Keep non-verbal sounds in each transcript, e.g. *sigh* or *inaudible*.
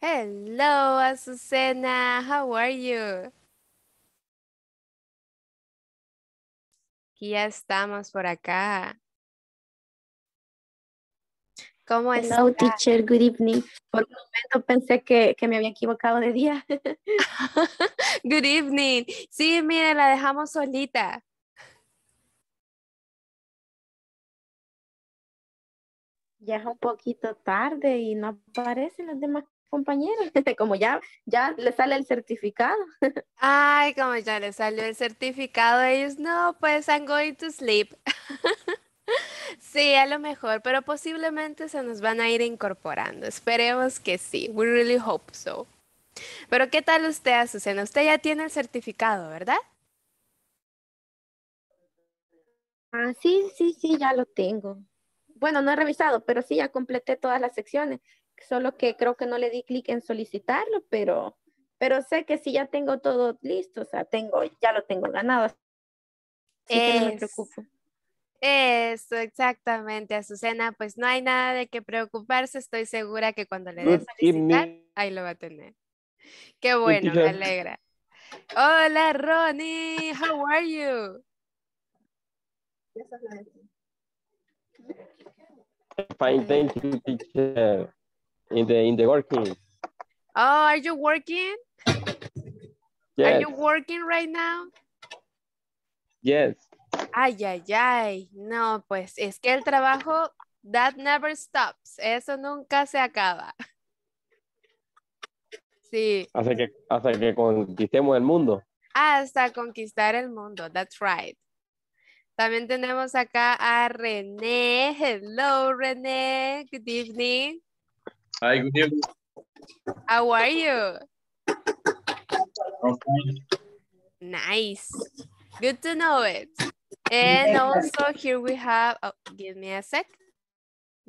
Hello, Azucena. How are you? ya estamos por acá. ¿Cómo es? Hello, teacher. Good evening. Por un momento pensé que, que me había equivocado de día. *laughs* good evening. Sí, mire, la dejamos solita. Ya es un poquito tarde y no aparecen las demás gente, *laughs* como ya, ya le sale el certificado. *laughs* Ay, como ya le salió el certificado, ellos no, pues I'm going to sleep. *laughs* Sí, a lo mejor, pero posiblemente se nos van a ir incorporando. Esperemos que sí. We really hope so. Pero ¿qué tal usted, Azucena? Usted ya tiene el certificado, ¿verdad? Ah, sí, sí, sí, ya lo tengo. Bueno, no he revisado, pero sí, ya completé todas las secciones solo que creo que no le di clic en solicitarlo, pero, pero sé que si ya tengo todo listo, o sea, tengo, ya lo tengo ganado. me preocupo. Eso, exactamente, Azucena, pues no hay nada de qué preocuparse, estoy segura que cuando le des solicitar, ahí lo va a tener. Qué bueno, me alegra. Hola Ronnie, how are you? Fine, thank you, teacher. In the in working. Oh, are you working? Are you working right now? Yes. Ay, ay, ay. No, pues es que el trabajo, that never stops. Eso nunca se acaba. *laughs* Sí. Hasta que, hasta que conquistemos el mundo. Hasta conquistar el mundo, that's right. También tenemos acá a René. Hello, René. Good evening. Hi, good evening. How are you? Nice. Good to know it. And also here we have, oh, give me a sec.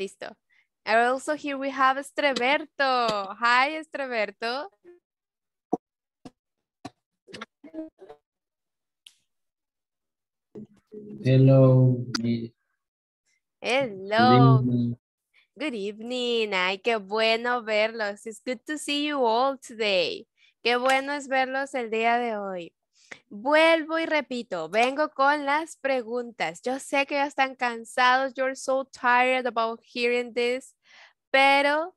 Listo. And also here we have Estreberto. Hi, Estreberto. Hello. Hello. Good evening. Ay, qué bueno verlos. It's good to see you all today. Qué bueno es verlos el día de hoy. Vuelvo y repito, vengo con las preguntas. Yo sé que ya están cansados. You're so tired about hearing this. Pero,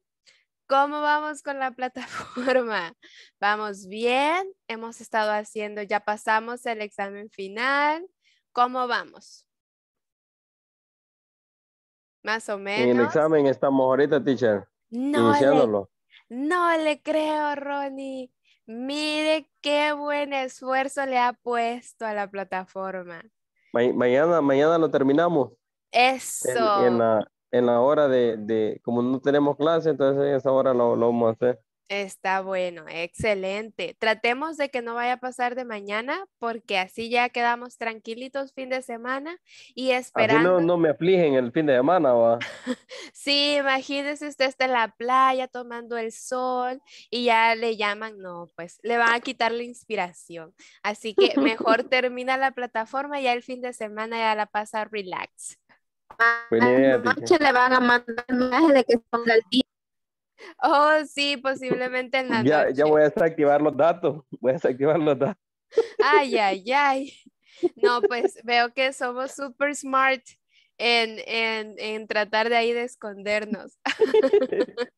¿cómo vamos con la *laughs* plataforma? ¿Vamos bien? Hemos estado haciendo, ya pasamos el examen final. ¿Cómo vamos? Más o menos. En el examen estamos ahorita, teacher. No, iniciándolo. no le creo, Ronnie. Mire qué buen esfuerzo le ha puesto a la plataforma. mañana, mañana lo terminamos. Eso. En, la, hora de, como no tenemos clase, entonces en esa hora lo, lo vamos a hacer. Está bueno, excelente. Tratemos de que no vaya a pasar de mañana porque así ya quedamos tranquilitos fin de semana y esperando. no, no me afligen el fin de semana, va. *laughs* sí, imagínese usted está en la playa tomando el sol y ya le llaman, no, pues le van a quitar la inspiración. Así que mejor *laughs* termina la plataforma y ya el fin de semana ya la pasa relax. la noche le van a mandar mensaje de que son el día Oh, sí, posiblemente en la ya, Ya voy a desactivar los datos, *laughs* voy a desactivar los datos. Ay, *laughs* ay, ay. No, pues veo que somos super smart en, en, en tratar de ahí de escondernos. *laughs*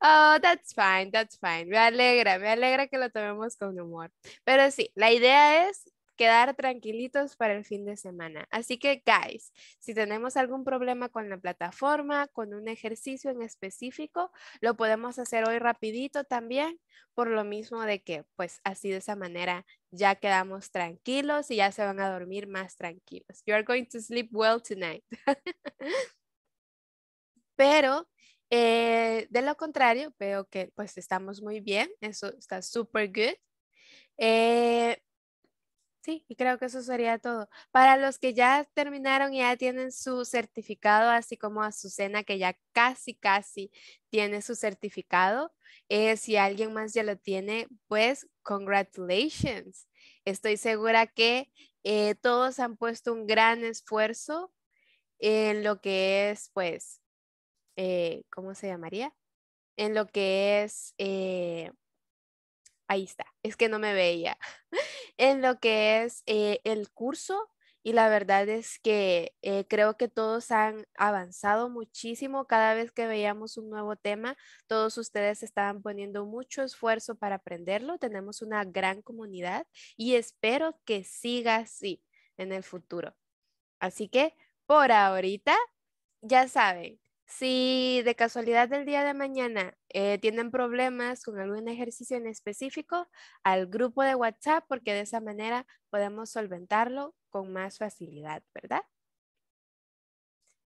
Oh, that's fine, that's fine. Me alegra, me alegra que lo tomemos con humor. Pero sí, la idea es quedar tranquilitos para el fin de semana. Así que, guys, si tenemos algún problema con la plataforma, con un ejercicio en específico, lo podemos hacer hoy rapidito también, por lo mismo de que, pues así de esa manera ya quedamos tranquilos y ya se van a dormir más tranquilos. You are going to sleep well tonight. *laughs* Pero eh, de lo contrario, veo que pues estamos muy bien, eso está súper good. Eh, Sí, y creo que eso sería todo. Para los que ya terminaron y ya tienen su certificado, así como Azucena, que ya casi, casi tiene su certificado, eh, si alguien más ya lo tiene, pues congratulations. Estoy segura que eh, todos han puesto un gran esfuerzo en lo que es, pues, eh, ¿cómo se llamaría? En lo que es ahí está, es que no me veía *laughs* en lo que es eh, el curso y la verdad es que eh, creo que todos han avanzado muchísimo. Cada vez que veíamos un nuevo tema, todos ustedes estaban poniendo mucho esfuerzo para aprenderlo. Tenemos una gran comunidad y espero que siga así en el futuro. Así que por ahorita, ya saben, si de casualidad del día de mañana eh, tienen problemas con algún ejercicio en específico, al grupo de WhatsApp, porque de esa manera podemos solventarlo con más facilidad, ¿verdad?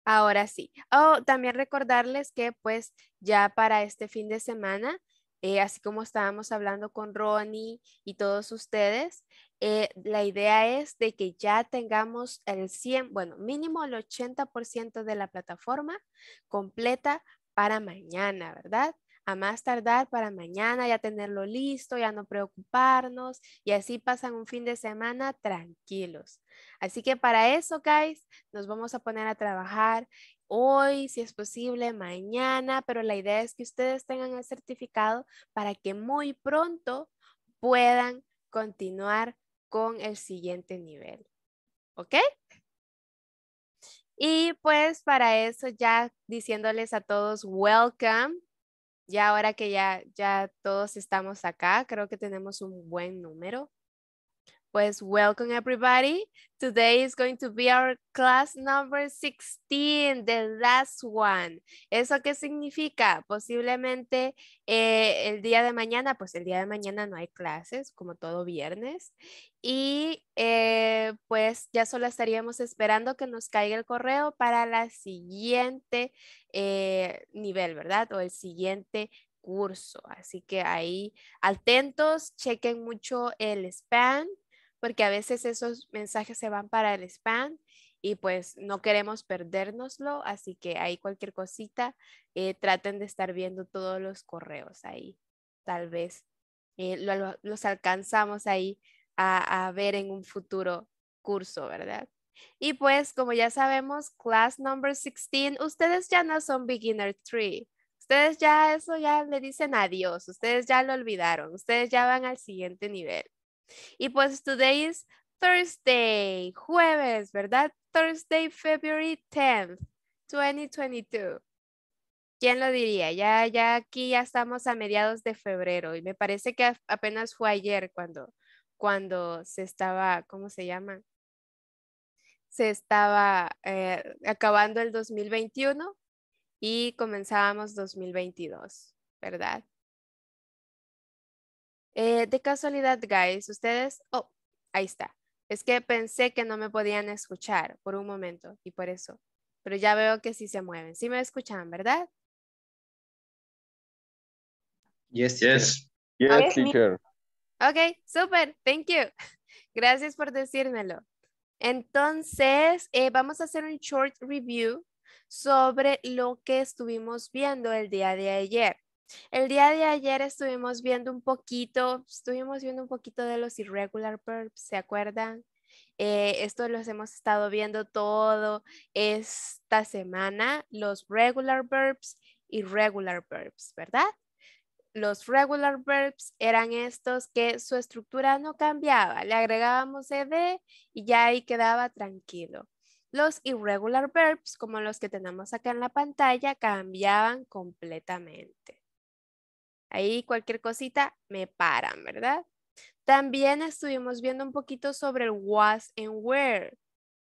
Ahora sí. Oh, también recordarles que pues ya para este fin de semana eh, así como estábamos hablando con Ronnie y todos ustedes, eh, la idea es de que ya tengamos el 100, bueno, mínimo el 80% de la plataforma completa para mañana, ¿verdad? A más tardar para mañana ya tenerlo listo, ya no preocuparnos y así pasan un fin de semana tranquilos. Así que para eso, guys, nos vamos a poner a trabajar hoy, si es posible, mañana, pero la idea es que ustedes tengan el certificado para que muy pronto puedan continuar con el siguiente nivel. ¿Ok? Y pues para eso ya diciéndoles a todos welcome. Ya ahora que ya, ya todos estamos acá, creo que tenemos un buen número. Pues welcome everybody. Today is going to be our class number 16, the last one. ¿Eso qué significa? Posiblemente eh, el día de mañana, pues el día de mañana no hay clases, como todo viernes. Y eh, pues ya solo estaríamos esperando que nos caiga el correo para la siguiente eh, nivel, ¿verdad? O el siguiente curso. Así que ahí atentos, chequen mucho el spam porque a veces esos mensajes se van para el spam y pues no queremos perdérnoslo, así que ahí cualquier cosita, eh, traten de estar viendo todos los correos ahí, tal vez eh, los alcanzamos ahí a, ver en un futuro curso, ¿verdad? Y pues, como ya sabemos, class number 16, ustedes ya no son beginner 3. Ustedes ya eso ya le dicen adiós, ustedes ya lo olvidaron, ustedes ya van al siguiente nivel. Y pues today is Thursday, jueves, ¿verdad? Thursday, February 10th, 2022. ¿Quién lo diría? Ya, ya aquí ya estamos a mediados de febrero y me parece que apenas fue ayer cuando, se estaba, ¿cómo se llama? Se estaba eh, acabando el 2021 y comenzábamos 2022, ¿verdad? Eh, de casualidad, guys, ustedes, oh, ahí está. Es que pensé que no me podían escuchar por un momento y por eso. Pero ya veo que sí se mueven. Sí me escuchan, ¿verdad? Yes, yes. Yes, teacher. Ok, super. Thank you. *laughs* Gracias por decírmelo. Entonces, eh, vamos a hacer un short review sobre lo que estuvimos viendo el día de ayer. El día de ayer estuvimos viendo un poquito, estuvimos viendo un poquito de los irregular verbs, ¿se acuerdan? Eh, esto los hemos estado viendo todo esta semana, los regular verbs, irregular verbs, ¿verdad? Los regular verbs eran estos que su estructura no cambiaba, le agregábamos ed y ya ahí quedaba tranquilo. Los irregular verbs, como los que tenemos acá en la pantalla, cambiaban completamente. Ahí cualquier cosita me paran, ¿verdad? También estuvimos viendo un poquito sobre el was and where,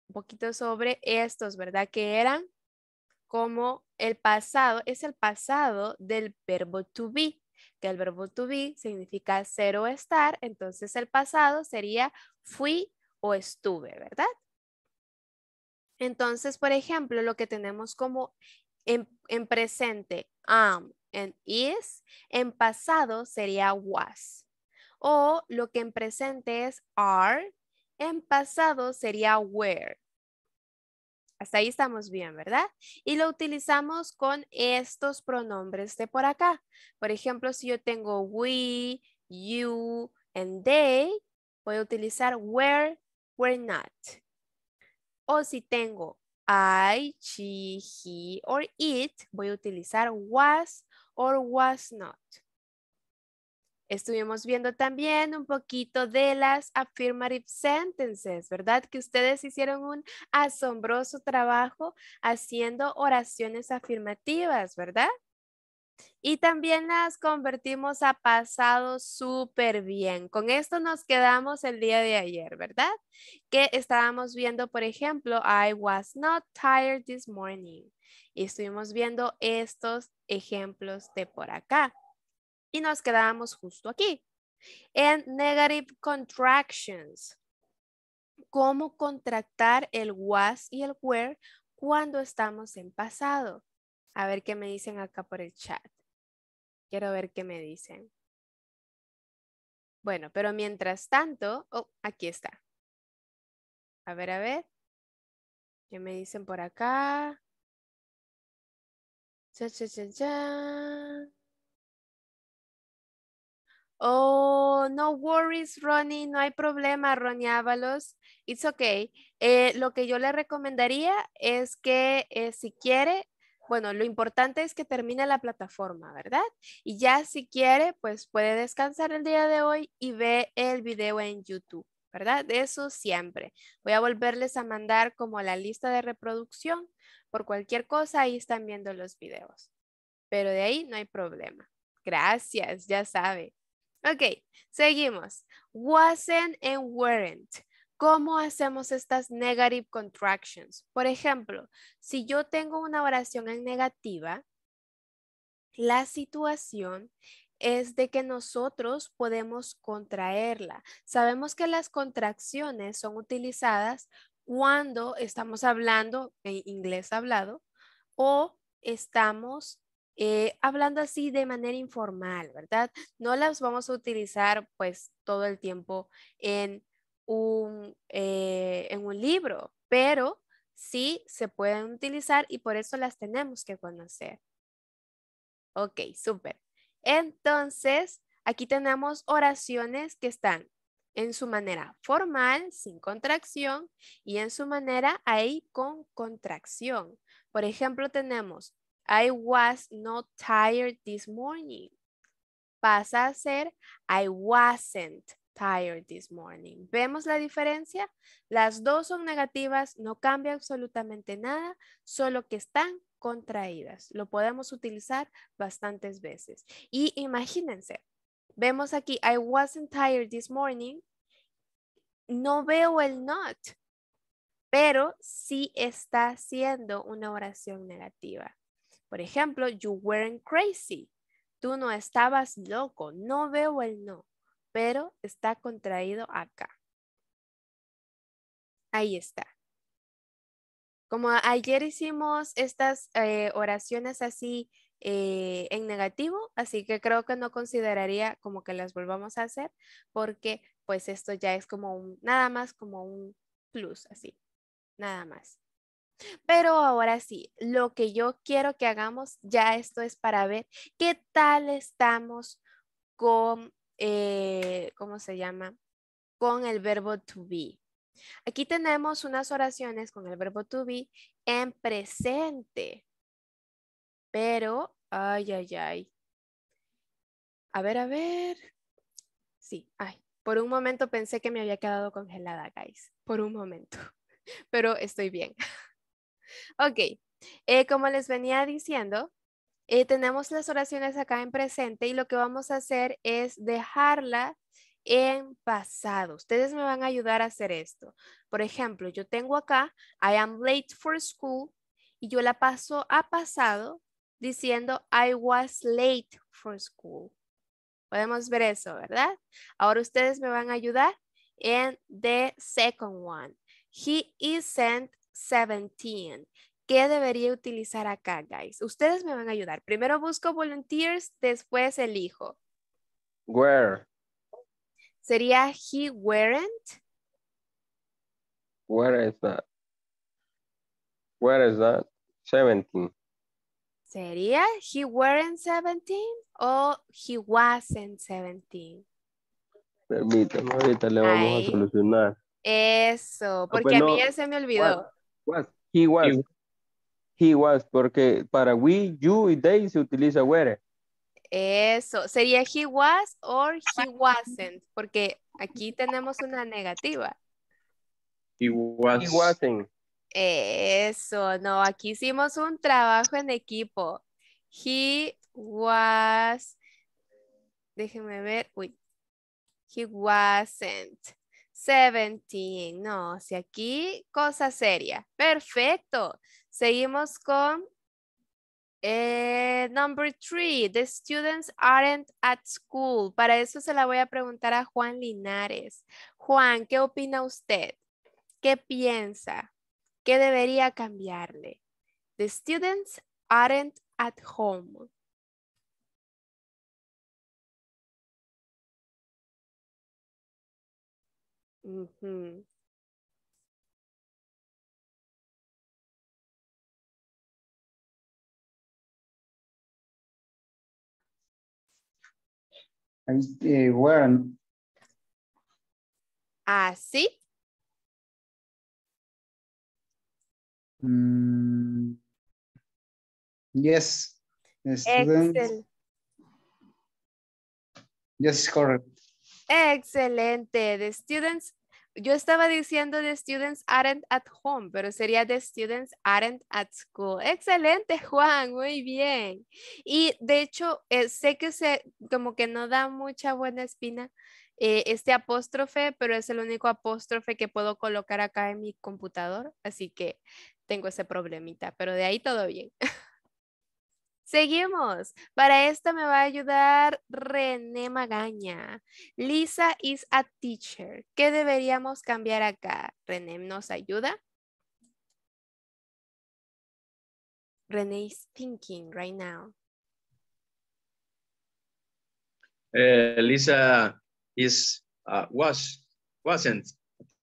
un poquito sobre estos, ¿verdad? Que eran como el pasado, es el pasado del verbo to be, que el verbo to be significa ser o estar, entonces el pasado sería fui o estuve, ¿verdad? Entonces, por ejemplo, lo que tenemos como en, presente, am, um, en is, en pasado sería was. O lo que en presente es are, en pasado sería were. Hasta ahí estamos bien, ¿verdad? Y lo utilizamos con estos pronombres de por acá. Por ejemplo, si yo tengo we, you, and they, voy a utilizar were, were not. O si tengo I, she, he, or it, voy a utilizar was, or was not. Estuvimos viendo también un poquito de las affirmative sentences, ¿verdad? Que ustedes hicieron un asombroso trabajo haciendo oraciones afirmativas, ¿verdad? Y también las convertimos a pasado súper bien. Con esto nos quedamos el día de ayer, ¿verdad? Que estábamos viendo, por ejemplo, I was not tired this morning. Y estuvimos viendo estos ejemplos de por acá. Y nos quedábamos justo aquí, en negative contractions. Cómo contractar el was y el were cuando estamos en pasado. A ver qué me dicen acá por el chat. Quiero ver qué me dicen. Bueno, pero mientras tanto, oh, aquí está. A ver, a ver. ¿Qué me dicen por acá? Oh, no worries, Ronnie, no hay problema, Ronnie Ábalos. It's okay. Eh, lo que yo le recomendaría es que eh, si quiere, bueno, lo importante es que termine la plataforma, ¿verdad? Y ya si quiere, pues puede descansar el día de hoy y ve el video en YouTube, ¿verdad? De eso siempre. Voy a volverles a mandar como la lista de reproducción por cualquier cosa, ahí están viendo los videos. Pero de ahí no hay problema. Gracias, ya sabe. Ok, seguimos. Wasn't and weren't. ¿Cómo hacemos estas negative contractions? Por ejemplo, si yo tengo una oración en negativa, la situación es de que nosotros podemos contraerla. Sabemos que las contracciones son utilizadas cuando estamos hablando en inglés hablado o estamos eh, hablando así de manera informal, ¿verdad? No las vamos a utilizar pues todo el tiempo en un, eh, en un libro, pero sí se pueden utilizar y por eso las tenemos que conocer. Ok, súper. Entonces, aquí tenemos oraciones que están en su manera formal, sin contracción, y en su manera ahí con contracción. Por ejemplo, tenemos, I was not tired this morning. Pasa a ser, I wasn't tired this morning. ¿Vemos la diferencia? Las dos son negativas, no cambia absolutamente nada, solo que están contraídas. Lo podemos utilizar bastantes veces. Y imagínense, Vemos aquí, I wasn't tired this morning. No veo el not, pero sí está haciendo una oración negativa. Por ejemplo, you weren't crazy. Tú no estabas loco. No veo el no, pero está contraído acá. Ahí está. Como ayer hicimos estas eh, oraciones así eh, en negativo, así que creo que no consideraría como que las volvamos a hacer porque pues esto ya es como un, nada más como un plus, así, nada más. Pero ahora sí, lo que yo quiero que hagamos, ya esto es para ver qué tal estamos con, eh, ¿cómo se llama? Con el verbo to be. Aquí tenemos unas oraciones con el verbo to be en presente. Pero, ay, ay, ay. A ver, a ver. Sí, ay. Por un momento pensé que me había quedado congelada, guys. Por un momento. *laughs* Pero estoy bien. *laughs* ok. Eh, como les venía diciendo, eh, tenemos las oraciones acá en presente y lo que vamos a hacer es dejarla en pasado. Ustedes me van a ayudar a hacer esto. Por ejemplo, yo tengo acá, I am late for school y yo la paso a pasado diciendo I was late for school. Podemos ver eso, ¿verdad? Ahora ustedes me van a ayudar en the second one. He isn't 17. ¿Qué debería utilizar acá, guys? Ustedes me van a ayudar. Primero busco volunteers, después elijo. Where. Sería he weren't. Where is that? Where is that? 17. Sería he weren't 17 o he wasn't 17. Permítame, ahorita le vamos a solucionar. Eso, ah, porque pues a mí se me olvidó. He was. He was, porque para we, you y they se utiliza were. Eso, sería he was or he wasn't, porque aquí tenemos una negativa. He, was. he wasn't. Eso, no, aquí hicimos un trabajo en equipo. He was, Déjeme ver, uy, he wasn't 17. No, si aquí cosa seria. Perfecto. Seguimos con eh, number three. The students aren't at school. Para eso se la voy a preguntar a Juan Linares. Juan, ¿qué opina usted? ¿Qué piensa? ¿Qué debería cambiarle? The students aren't at home. Así. Mm, yes. Excel. Yes, correct. Excelente. The students, yo estaba diciendo the students aren't at home, pero sería the students aren't at school. Excelente, Juan, muy bien. Y de hecho, eh, sé que se, como que no da mucha buena espina eh, este apóstrofe, pero es el único apóstrofe que puedo colocar acá en mi computador. Así que tengo ese problemita, pero de ahí todo bien. *laughs* Seguimos. Para esto me va a ayudar René Magaña. Lisa is a teacher. ¿Qué deberíamos cambiar acá? René nos ayuda. René is thinking right now. Eh, Lisa is uh, was wasn't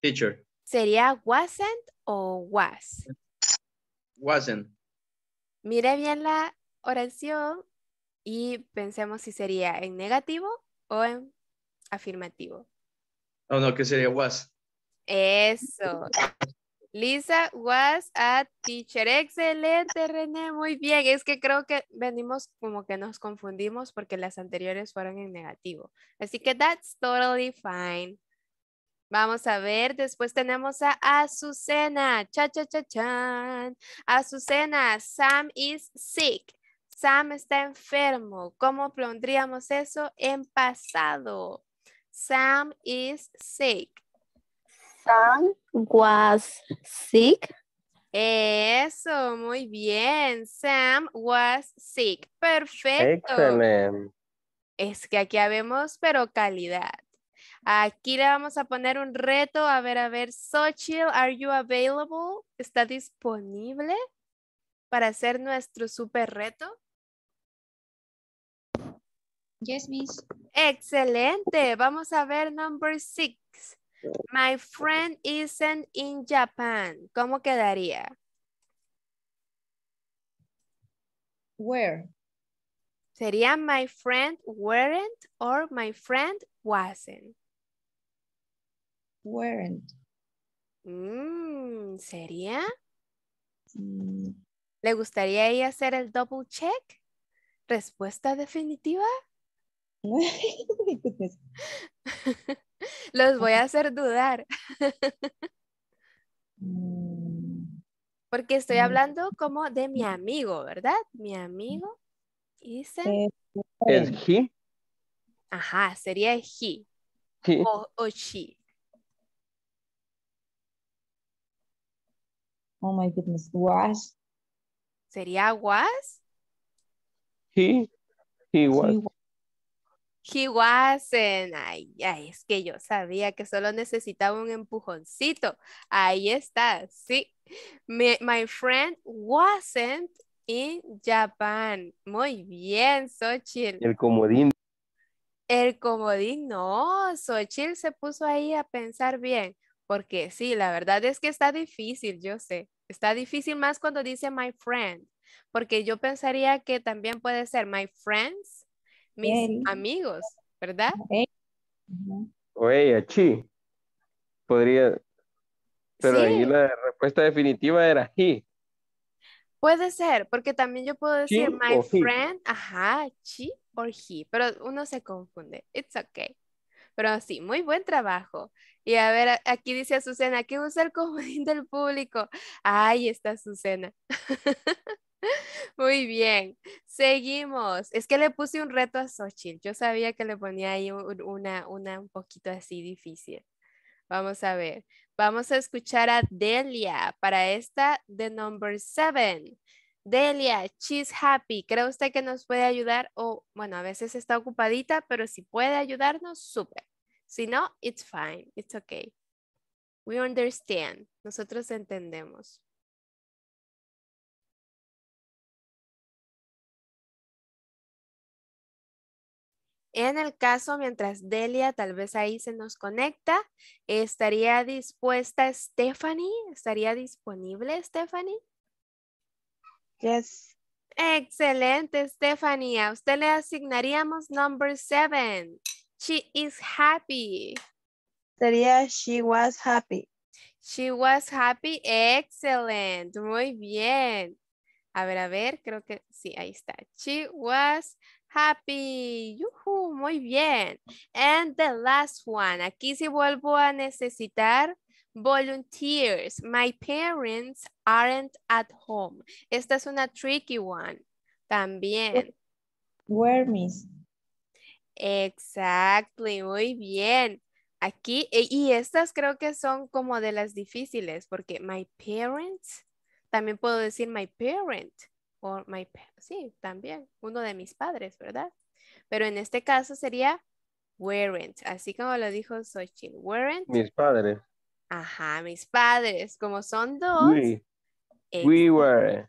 teacher. Sería wasn't o was wasn't. Mire bien la oración y pensemos si sería en negativo o en afirmativo. Oh, no, que sería was? Eso. Lisa was a teacher. Excelente, René. Muy bien. Es que creo que venimos como que nos confundimos porque las anteriores fueron en negativo. Así que that's totally fine. Vamos a ver, después tenemos a Azucena. Cha, cha, cha, chan. Azucena, Sam is sick. Sam está enfermo. ¿Cómo pondríamos eso en pasado? Sam is sick. Sam was sick. Eso, muy bien. Sam was sick. Perfecto. Es que aquí habemos, pero calidad. Aquí le vamos a poner un reto. A ver, a ver. Sochil, are you available? ¿Está disponible para hacer nuestro super reto? Yes, miss. Excelente. Vamos a ver number six. My friend isn't in Japan. ¿Cómo quedaría? Where? Sería my friend weren't or my friend wasn't. Mm, ¿Sería? Mm. ¿Le gustaría ahí hacer el double check? ¿Respuesta definitiva? *laughs* Los voy a hacer dudar. Mm. Porque estoy hablando como de mi amigo, ¿verdad? Mi amigo. Dice. ¿Es he? Ajá, sería he. O, o she. Oh my goodness, was. ¿Sería was? He, he was. He wasn't. Ay, ay, es que yo sabía que solo necesitaba un empujoncito. Ahí está, sí. My, my friend wasn't in Japan. Muy bien, Sochil. El comodín. El comodín, no. Sochil se puso ahí a pensar bien porque sí, la verdad es que está difícil, yo sé. Está difícil más cuando dice my friend, porque yo pensaría que también puede ser my friends, mis amigos, ¿verdad? O ella, chi. Podría. Pero ahí la respuesta definitiva era he. Puede ser, porque también yo puedo decir my friend, ajá, chi or he, pero uno se confunde. It's okay. Pero sí, muy buen trabajo. Y a ver, aquí dice Azucena, que usa el comodín *laughs* del público. Ahí está Azucena. *laughs* Muy bien, seguimos. Es que le puse un reto a Xochitl. Yo sabía que le ponía ahí una, una un poquito así difícil. Vamos a ver. Vamos a escuchar a Delia para esta de Number Seven. Delia, she's happy. ¿Cree usted que nos puede ayudar? O, bueno, a veces está ocupadita, pero si puede ayudarnos, súper. Si no, it's fine, it's okay. We understand. Nosotros entendemos. En el caso, mientras Delia tal vez ahí se nos conecta, ¿estaría dispuesta Stephanie? ¿Estaría disponible Stephanie? Yes. Excelente, Estefanía! usted le asignaríamos number seven. She is happy. Sería she was happy. She was happy. Excellent. Muy bien. A ver, a ver, creo que sí, ahí está. She was happy. muy bien. And the last one. Aquí sí vuelvo a necesitar Volunteers. My parents aren't at home. Esta es una tricky one. También. Where, miss? Exactly. Muy bien. Aquí, e, y estas creo que son como de las difíciles, porque my parents, también puedo decir my parent, o my, sí, también, uno de mis padres, ¿verdad? Pero en este caso sería weren't, así como lo dijo Xochitl, weren't. Mis padres. Ajá, mis padres, como son dos. We, este, were.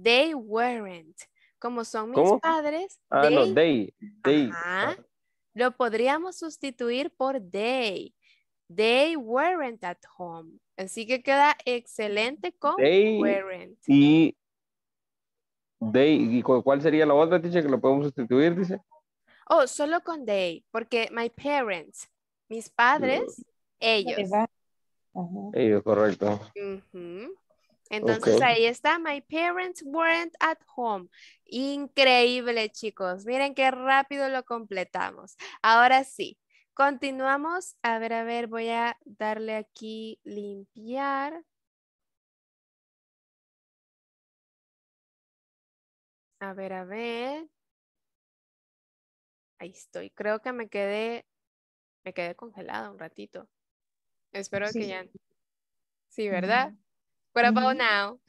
They weren't. Como son mis padres. Ah, they, no, they. Ajá, Lo podríamos sustituir por they. They weren't at home. Así que queda excelente con they weren't. Y cuál sería la otra, teacher, que lo podemos sustituir, dice? Oh, solo con they, porque my parents, mis padres, ellos correcto. Entonces ahí está, my parents weren't at home. Increíble, chicos. Miren qué rápido lo completamos. Ahora sí, continuamos. A ver, a ver, voy a darle aquí limpiar. A ver, a ver. Ahí estoy. Creo que me quedé, me quedé congelada un ratito. Espero que ya. Sí, ¿verdad? What about now?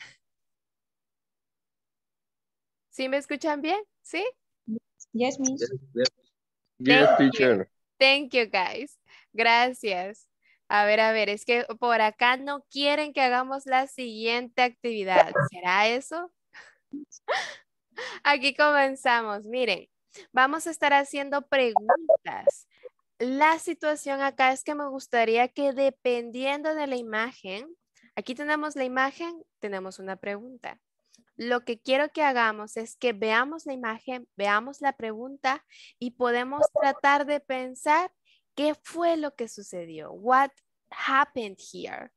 ¿Sí me escuchan bien? ¿Sí? Yes, miss. Yes, Thank You. Thank you, guys. Gracias. A ver, a ver, es que por acá no quieren que hagamos la siguiente actividad. ¿Será eso? *laughs* Aquí comenzamos. Miren, vamos a estar haciendo preguntas. La situación acá es que me gustaría que dependiendo de la imagen, aquí tenemos la imagen, tenemos una pregunta. Lo que quiero que hagamos es que veamos la imagen, veamos la pregunta y podemos tratar de pensar qué fue lo que sucedió. What happened here?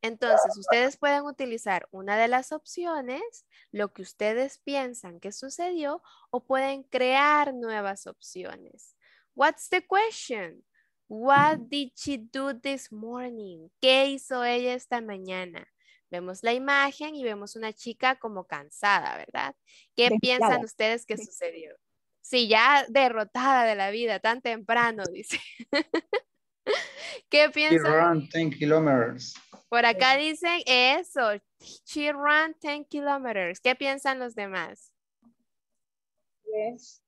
Entonces, ustedes pueden utilizar una de las opciones, lo que ustedes piensan que sucedió, o pueden crear nuevas opciones. What's the question? What did she do this morning? ¿Qué hizo ella esta mañana? Vemos la imagen y vemos una chica como cansada, ¿verdad? ¿Qué piensan ustedes que sucedió? Sí, ya derrotada de la vida tan temprano, *laughs* dice. ¿Qué piensan? She ran 10 kilometers. Por acá dicen eso. She ran 10 kilometers. ¿Qué piensan los demás? Yes.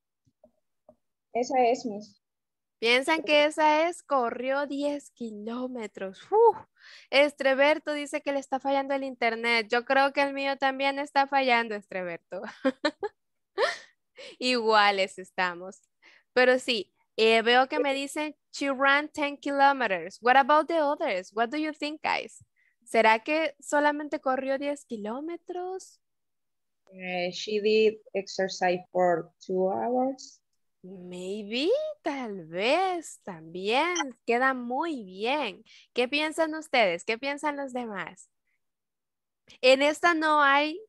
Esa es, mis. Piensan que esa es, corrió 10 kilómetros. Estreberto dice que le está fallando el internet. Yo creo que el mío también está fallando, Estreberto. *laughs* Iguales estamos. Pero sí, eh, veo que me dicen, she ran 10 kilometers. What about the others? What do you think, guys? ¿Será que solamente corrió 10 kilómetros? Eh, she did exercise for two hours. Maybe, tal vez, también. Queda muy bien. ¿Qué piensan ustedes? ¿Qué piensan los demás? En esta no hay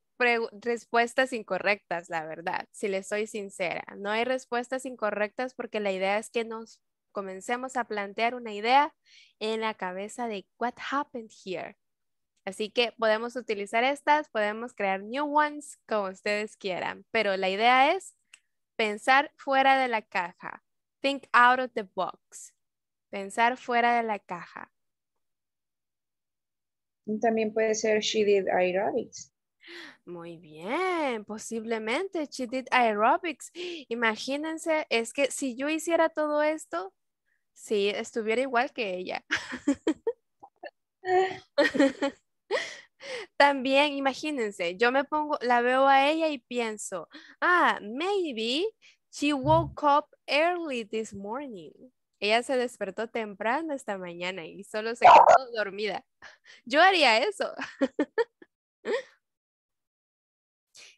respuestas incorrectas, la verdad, si les soy sincera. No hay respuestas incorrectas porque la idea es que nos comencemos a plantear una idea en la cabeza de what happened here. Así que podemos utilizar estas, podemos crear new ones como ustedes quieran, pero la idea es Pensar fuera de la caja. Think out of the box. Pensar fuera de la caja. También puede ser she did aerobics. Muy bien, posiblemente she did aerobics. Imagínense, es que si yo hiciera todo esto, sí, estuviera igual que ella. *laughs* *laughs* También, imagínense, yo me pongo, la veo a ella y pienso, ah, maybe she woke up early this morning. Ella se despertó temprano esta mañana y solo se quedó dormida. Yo haría eso. *laughs*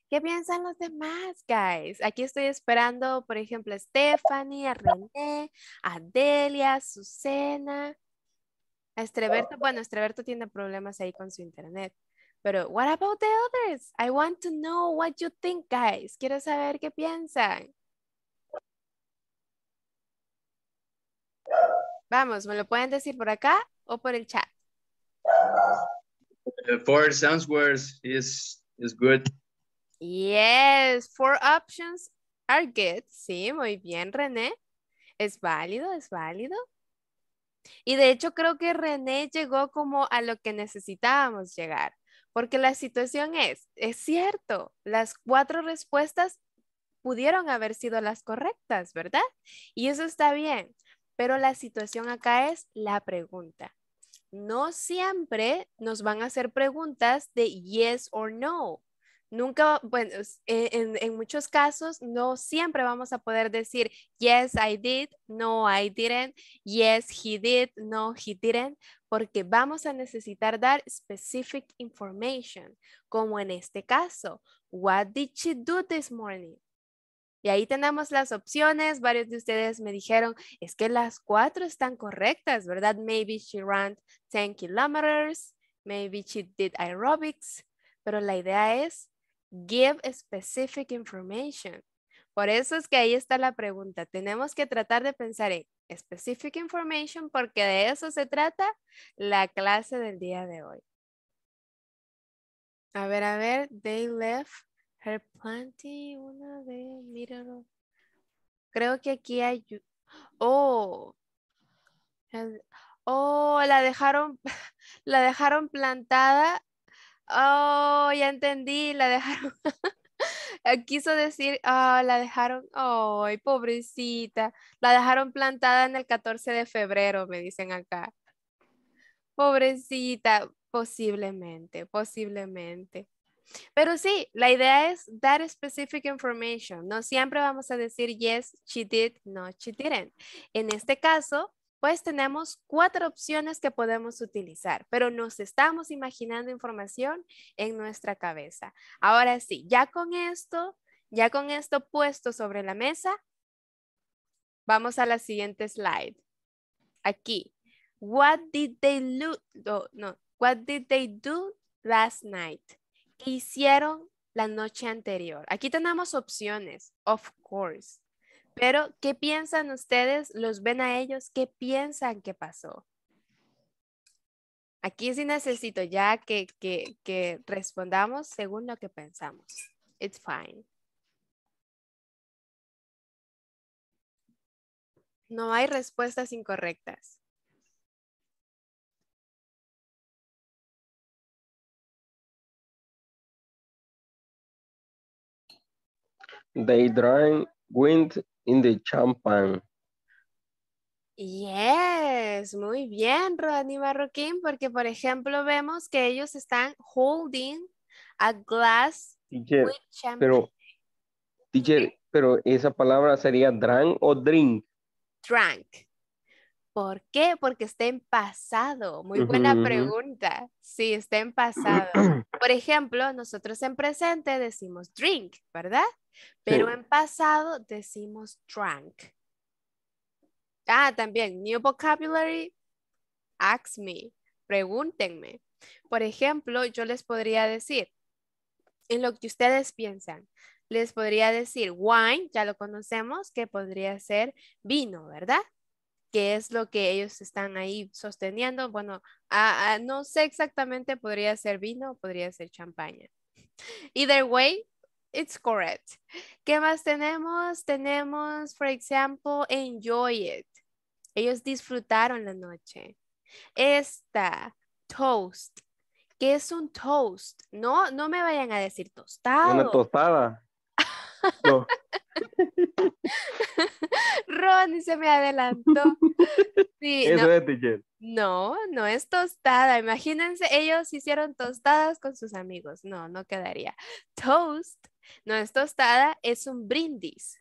¿Qué piensan los demás, guys? Aquí estoy esperando, por ejemplo, a Stephanie, a René, a Delia, a Susana. Estreberto, oh. bueno, Estreberto tiene problemas ahí con su internet. Pero, what about the others? I want to know what you think, guys. Quiero saber qué piensan. Vamos, me lo pueden decir por acá o por el chat. Eh, four sounds words is, is good. Yes, four options are good. Sí, muy bien, René. Es válido, es válido. Y de hecho creo que René llegó como a lo que necesitábamos llegar, porque la situación es, es cierto, las cuatro respuestas pudieron haber sido las correctas, ¿verdad? Y eso está bien, pero la situación acá es la pregunta. No siempre nos van a hacer preguntas de yes or no. Nunca, bueno, eh, en, en, muchos casos no siempre vamos a poder decir, yes, I did, no, I didn't, yes, he did, no, he didn't, porque vamos a necesitar dar specific information, como en este caso, what did she do this morning? Y ahí tenemos las opciones. Varios de ustedes me dijeron, es que las cuatro están correctas, ¿verdad? Maybe she ran 10 kilometers, maybe she did aerobics. Pero la idea es give specific information. Por eso es que ahí está la pregunta. Tenemos que tratar de pensar en specific information porque de eso se trata la clase del día de hoy. A ver, a ver, they left her plenty, una vez, míralo. Creo que aquí hay, oh, oh, la dejaron, *laughs* la dejaron plantada Oh, ya entendí, la dejaron. *laughs* Ah, quiso decir, oh, la dejaron, oh, pobrecita, la dejaron plantada en el 14 de febrero, me dicen acá. Pobrecita, posiblemente, posiblemente. Pero sí, la idea es dar specific information. No siempre vamos a decir, yes, she did, no, she didn't. En este caso, pues tenemos cuatro opciones que podemos utilizar, pero nos estamos imaginando información en nuestra cabeza. Ahora sí, ya con esto, ya con esto puesto sobre la mesa, vamos a la siguiente slide. Aquí, what did they no, what did they do last night? ¿Qué hicieron la noche anterior? Aquí tenemos opciones, of course. Pero, ¿qué piensan ustedes? ¿Los ven a ellos? ¿Qué piensan que pasó? Aquí sí necesito ya que, respondamos según lo que pensamos. It's fine. No hay respuestas incorrectas. They drank wind in the champagne. Yes, muy bien, Rodney Marroquín, porque por ejemplo vemos que ellos están holding a glass with champagne. Pero, pero esa palabra sería drank o drink. Drunk, ¿Por qué? Porque está en pasado. Muy buena pregunta. Sí, está en pasado. *clears throat* por ejemplo, nosotros en presente decimos drink, ¿verdad? Pero en pasado decimos drunk. Ah, también, new vocabulary, ask me, pregúntenme. Por ejemplo, yo les podría decir, en lo que ustedes piensan, les podría decir wine, ya lo conocemos, que podría ser vino, ¿verdad? qué es lo que ellos están ahí sosteniendo. Bueno, no sé exactamente, podría ser vino, podría ser champaña. Either way, it's correct. ¿Qué más tenemos? Tenemos, por ejemplo, enjoy it. Ellos disfrutaron la noche. Esta, toast. ¿Qué es un toast? No, no me vayan a decir tostado. Una tostada. No. *laughs* Ronnie se me adelantó. *laughs* no, es, No, no es tostada. Imagínense, ellos hicieron tostadas con sus amigos. No, no quedaría. Toast no es tostada, es un brindis.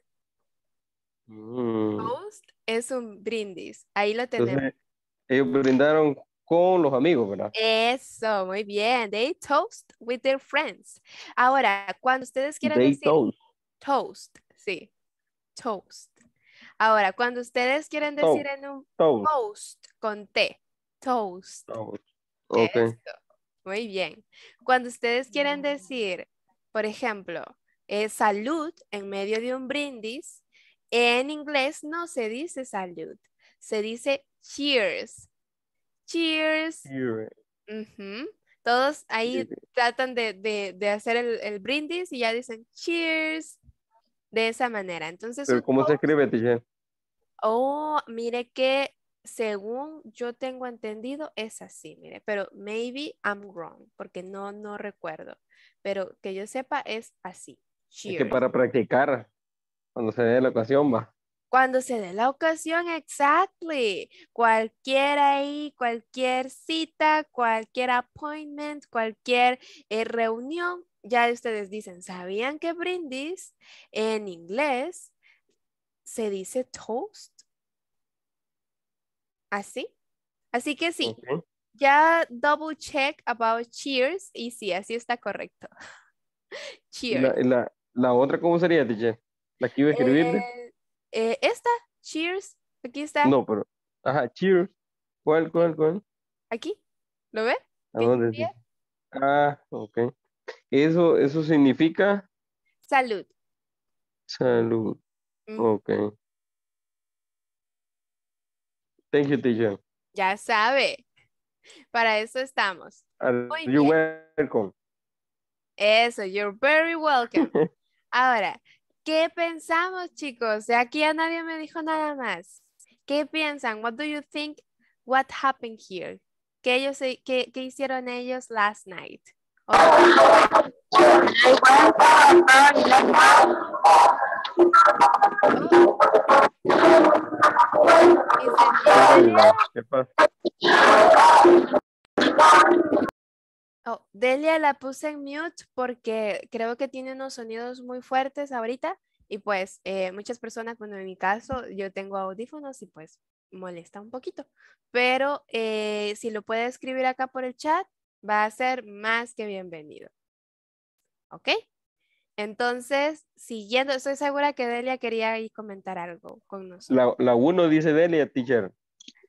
Mm. Toast es un brindis. Ahí lo tenemos. ellos brindaron con los amigos, ¿verdad? Eso, muy bien. They toast with their friends. Ahora, cuando ustedes quieran decir... Toast, sí. Toast. Ahora, cuando ustedes quieren decir en un toast. con T, toast. toast. Okay. Muy bien. Cuando ustedes quieren mm. decir, por ejemplo, eh, salud en medio de un brindis, en inglés no se dice salud, se dice cheers. Cheers. Todos ahí tratan de, hacer el, el brindis y ya dicen cheers de esa manera. Entonces, ¿cómo se escribe, o Oh, mire que según yo tengo entendido, es así, mire, pero maybe I'm wrong, porque no, no recuerdo, pero que yo sepa es así. sí Es que para practicar, cuando se dé la ocasión, va. Cuando se dé la ocasión, exactly. Cualquier ahí, cualquier cita, cualquier appointment, cualquier eh, reunión, ya ustedes dicen, ¿sabían que brindis en inglés se dice toast? Así. Así que sí, ya double check about cheers y sí, así está correcto. *laughs* cheers. La, otra, ¿cómo sería, DJ? ¿La que iba a eh, eh, esta, cheers. Aquí está. No, pero, ajá, cheers. ¿Cuál, cuál, cuál? Aquí, ¿lo ve? dónde? Ah, ok. Eso, eso significa. Salud. Salud. Mm. Ok. Thank you, teacher. Ya sabe. Para eso estamos. You're welcome. Eso, you're very welcome. *laughs* Ahora, ¿qué pensamos, chicos? De aquí a nadie me dijo nada más. ¿Qué piensan? What do you think? What happened here? ¿Qué, ellos, qué, qué hicieron ellos last night? Oh, Delia la puse en mute porque creo que tiene unos sonidos muy fuertes ahorita y pues eh, muchas personas, bueno, en mi caso yo tengo audífonos y pues molesta un poquito, pero eh, si lo puede escribir acá por el chat va a ser más que bienvenido. ¿Ok? Entonces, siguiendo, estoy segura que Delia quería comentar algo con nosotros. La, la uno dice Delia, teacher.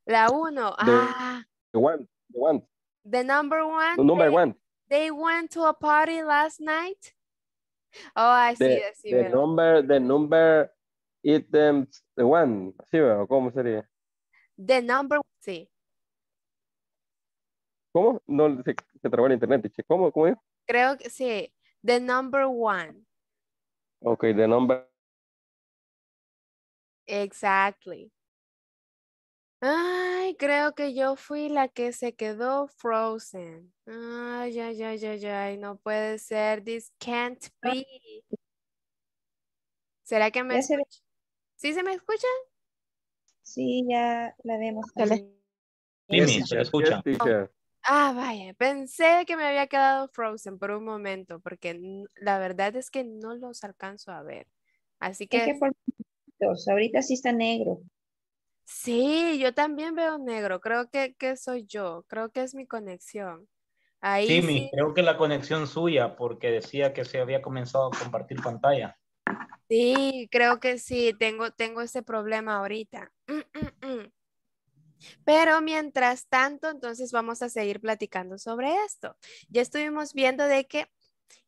La uno, the, ah. The one, the one. The number one. The number one. They went to a party last night. Oh, I see, the, number, the number, it, the one, sí, ¿cómo sería? The number, sí. ¿Cómo? No se, se trabó el internet. ¿Cómo? ¿Cómo es? Creo que sí. The number one. Ok, the number. Exactly. Ay, creo que yo fui la que se quedó frozen. Ay, ay, ay, ay, ay, no puede ser. This can't be. Ah. ¿Será que me ¿Sí se me escucha? Sí, ya la vemos. Sí, se escucha. Ah, vaya, pensé que me había quedado Frozen por un momento, porque la verdad es que no los alcanzo a ver. Así que... Ahorita sí está negro. Sí, yo también veo negro. Creo que, soy yo. Creo que es mi conexión. Ahí sí. creo que la conexión suya, porque decía que se había comenzado a compartir pantalla. Sí, creo que sí. Tengo, tengo ese problema ahorita. *clears throat* Mm, mm, mm. Pero mientras tanto, entonces vamos a seguir platicando sobre esto. Ya estuvimos viendo de que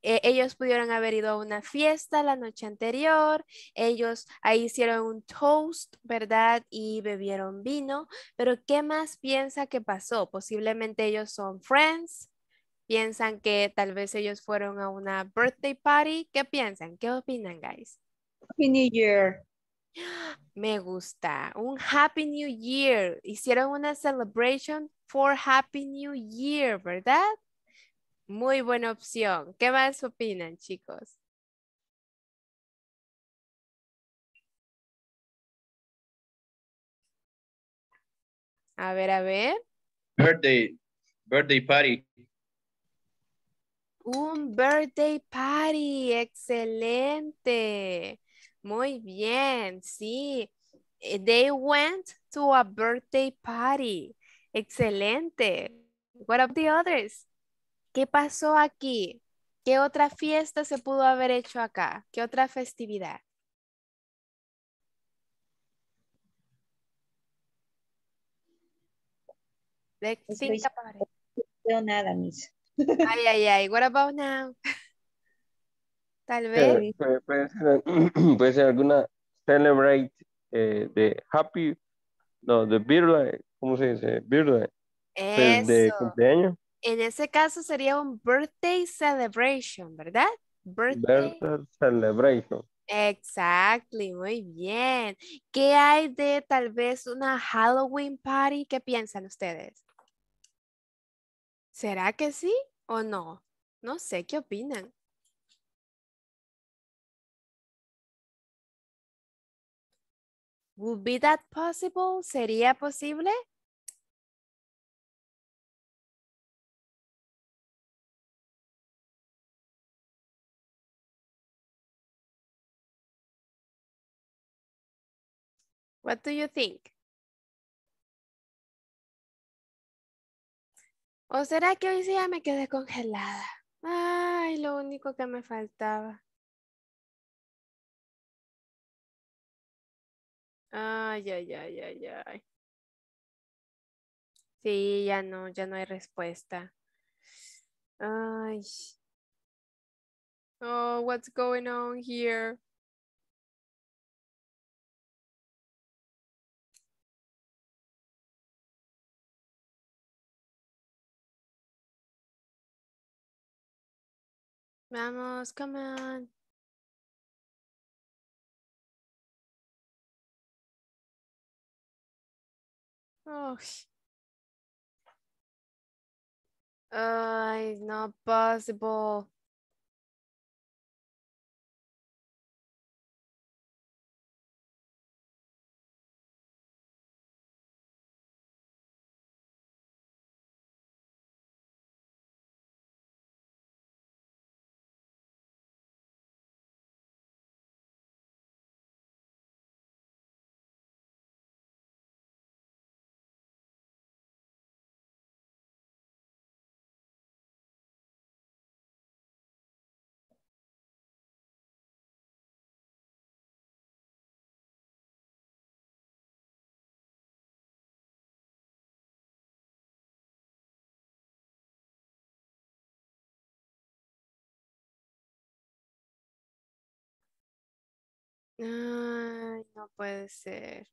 eh, ellos pudieron haber ido a una fiesta la noche anterior, ellos ahí hicieron un toast, ¿verdad? Y bebieron vino, pero ¿qué más piensa que pasó? Posiblemente ellos son friends, piensan que tal vez ellos fueron a una birthday party, ¿qué piensan? ¿Qué opinan, guys? Happy New Year. Me gusta. Un Happy New Year. Hicieron una celebration for Happy New Year, ¿verdad? Muy buena opción. ¿Qué más opinan, chicos? A ver, a ver. Birthday, birthday party. Un birthday party, excelente. Muy bien, sí. Eh, they went to a birthday party. Excelente. What about the others? ¿Qué pasó aquí? ¿Qué otra fiesta se pudo haber hecho acá? ¿Qué otra festividad? No nada, Miss. Ay, ay, ay. What about now? *laughs* Tal vez. *clears throat* Puede, ser, alguna celebrate eh, de happy, no, de birthday, ¿cómo se dice? Birthday. Pues, de cumpleaños. En ese caso sería un birthday celebration, ¿verdad? Birthday, birthday celebration. Exactly, muy bien. ¿Qué hay de tal vez una Halloween party? ¿Qué piensan ustedes? ¿Será que sí o no? No sé, ¿qué opinan? Would be that possible? ¿Sería posible? What do you think? ¿O será que hoy sí ya me quedé congelada? Ay, lo único que me faltaba. Ay, ay, ay, ay, ay. Sí, ya no, ya no hay respuesta. Ay. Oh, what's going on here? Vamos, come on. Oh. Uh, it's not possible. no puede ser.